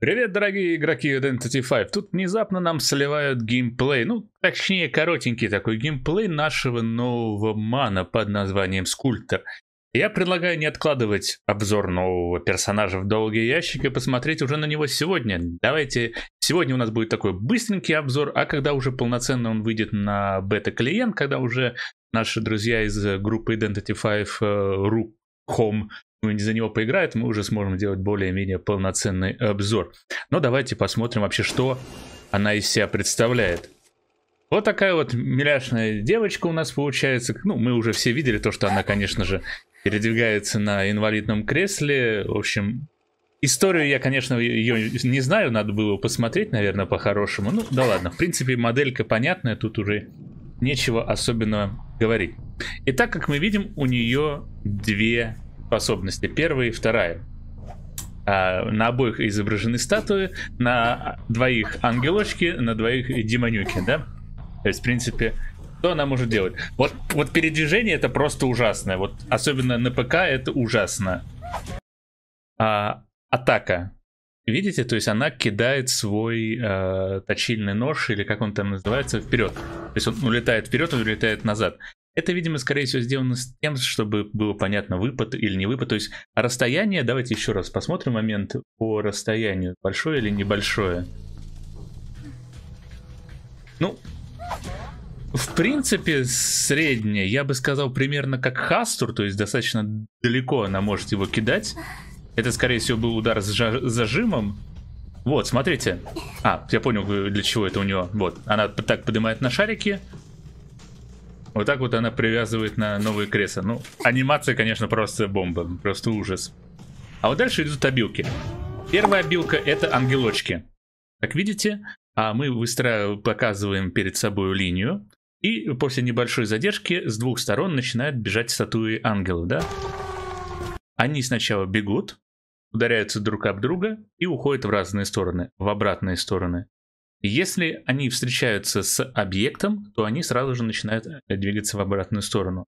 Привет, дорогие игроки Identity 5. Тут внезапно нам сливают геймплей, ну, точнее, коротенький такой геймплей нашего нового мана под названием Скульптор. Я предлагаю не откладывать обзор нового персонажа в долгий ящик и посмотреть уже на него сегодня. Давайте, сегодня у нас будет такой быстренький обзор, а когда уже полноценно он выйдет на бета-клиент, когда уже наши друзья из группы Identity 5 uh, .com не за него поиграет, мы уже сможем делать более-менее полноценный обзор. Но давайте посмотрим вообще, что она из себя представляет. Вот такая вот миляшная девочка у нас получается. Ну, мы уже все видели то, что она, конечно же, передвигается на инвалидном кресле. В общем, историю я, конечно, ее не знаю. Надо было посмотреть, наверное, по-хорошему. Ну, да ладно. В принципе, моделька понятная. Тут уже нечего особенного говорить. И так, как мы видим, у нее две способности. Первая и вторая. А, на обоих изображены статуи, на двоих ангелочки, на двоих демонюки, да? То есть, в принципе, что она может делать? Вот, вот передвижение это просто ужасное Вот особенно на ПК это ужасно. А, атака. Видите, то есть она кидает свой э, точильный нож, или как он там называется, вперед. То есть он улетает вперед, он улетает назад. Это, видимо, скорее всего сделано с тем, чтобы было понятно, выпад или не выпад. То есть расстояние, давайте еще раз посмотрим момент по расстоянию, большое или небольшое. Ну, в принципе, среднее. Я бы сказал примерно как Хастур, то есть достаточно далеко она может его кидать. Это, скорее всего, был удар с зажимом. Вот, смотрите. А, я понял, для чего это у нее. Вот, она так поднимает на шарики. Вот так вот она привязывает на новые кресла. Ну, анимация, конечно, просто бомба. Просто ужас. А вот дальше идут обилки. Первая обилка это ангелочки. Как видите, а мы выстраиваем, показываем перед собой линию. И после небольшой задержки с двух сторон начинают бежать статуи ангелов, да? Они сначала бегут, ударяются друг об друга и уходят в разные стороны, в обратные стороны. Если они встречаются с объектом, то они сразу же начинают э, двигаться в обратную сторону.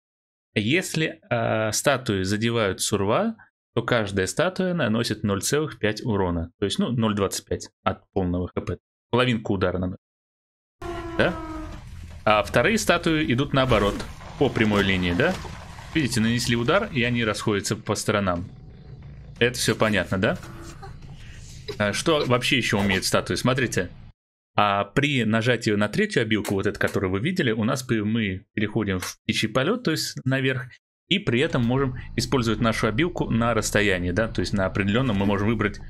Если э, статуи задевают сурва, то каждая статуя наносит 0,5 урона. То есть, ну, 0,25 от полного хп. Половинку удара наносит. Да? А вторые статуи идут наоборот, по прямой линии, да? Видите, нанесли удар, и они расходятся по сторонам. Это все понятно, да? А что вообще еще умеет статуи? Смотрите. А при нажатии на третью обилку, вот эту, которую вы видели, у нас мы переходим в птичий полет, то есть наверх, и при этом можем использовать нашу обилку на расстоянии, да, то есть на определенном мы можем выбрать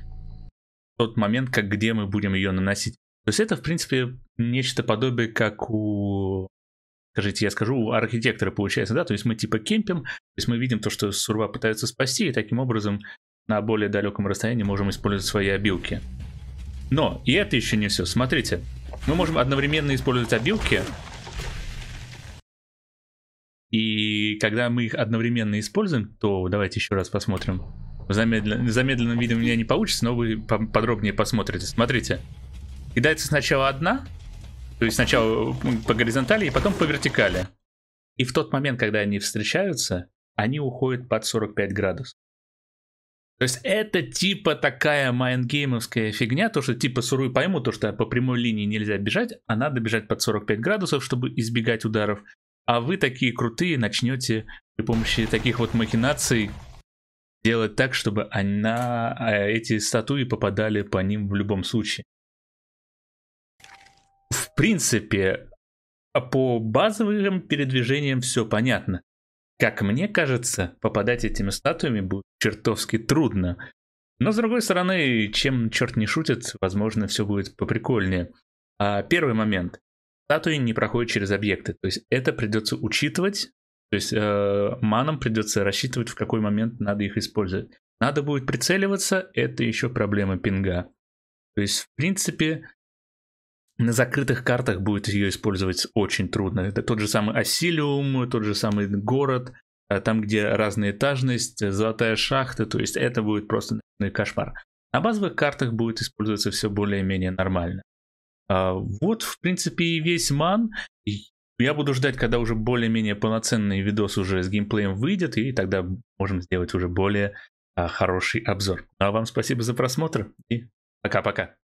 тот момент, как где мы будем ее наносить. То есть это, в принципе, нечто подобие, как у, скажите, я скажу, у архитектора получается, да, то есть мы типа кемпим, то есть мы видим то, что сурва пытается спасти, и таким образом на более далеком расстоянии можем использовать свои обилки. Но и это еще не все. Смотрите, мы можем одновременно использовать обилки. И когда мы их одновременно используем, то давайте еще раз посмотрим. В замедлен... замедленном виде у меня не получится, но вы подробнее посмотрите. Смотрите. Кидается сначала одна, то есть сначала по горизонтали и потом по вертикали. И в тот момент, когда они встречаются, они уходят под 45 градусов. То есть это типа такая майнгеймовская фигня, то что типа сурую пойму, то что по прямой линии нельзя бежать, а надо бежать под 45 градусов, чтобы избегать ударов. А вы такие крутые начнете при помощи таких вот махинаций делать так, чтобы она, а, эти статуи попадали по ним в любом случае. В принципе, по базовым передвижениям все понятно. Как мне кажется, попадать этими статуями будет чертовски трудно. Но с другой стороны, чем черт не шутит, возможно, все будет поприкольнее. А, первый момент. Статуи не проходят через объекты, то есть это придется учитывать, то есть э, манам придется рассчитывать, в какой момент надо их использовать. Надо будет прицеливаться, это еще проблема пинга. То есть, в принципе, на закрытых картах будет ее использовать очень трудно. Это тот же самый Асилиум, тот же самый город, э, там, где разноэтажность, э, золотая шахта, то есть это будет просто ну, кошмар. На базовых картах будет использоваться все более-менее нормально. А, вот, в принципе, и весь ман. Я буду ждать, когда уже более-менее полноценный видос уже с геймплеем выйдет, и тогда можем сделать уже более а, хороший обзор. Ну, а вам спасибо за просмотр и пока-пока.